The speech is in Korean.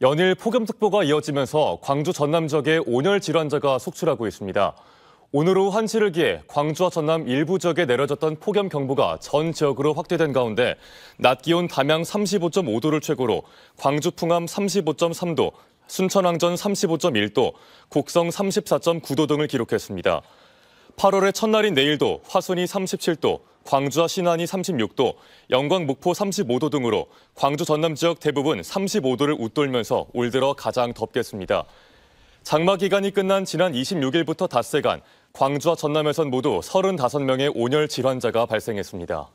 연일 폭염특보가 이어지면서 광주 전남 지역에 온열 질환자가 속출하고 있습니다. 오늘 오후 한시를 기해 광주와 전남 일부 지역에 내려졌던 폭염 경보가 전 지역으로 확대된 가운데 낮 기온 담양 35.5도를 최고로 광주 풍암 35.3도, 순천 항전 35.1도, 곡성 34.9도 등을 기록했습니다. 8월의 첫날인 내일도 화순이 37도, 광주와 신안이 36도, 영광 목포 35도 등으로 광주 전남 지역 대부분 35도를 웃돌면서 올 들어 가장 덥겠습니다. 장마 기간이 끝난 지난 26일부터 닷새간 광주와 전남에선 모두 35명의 온열 질환자가 발생했습니다.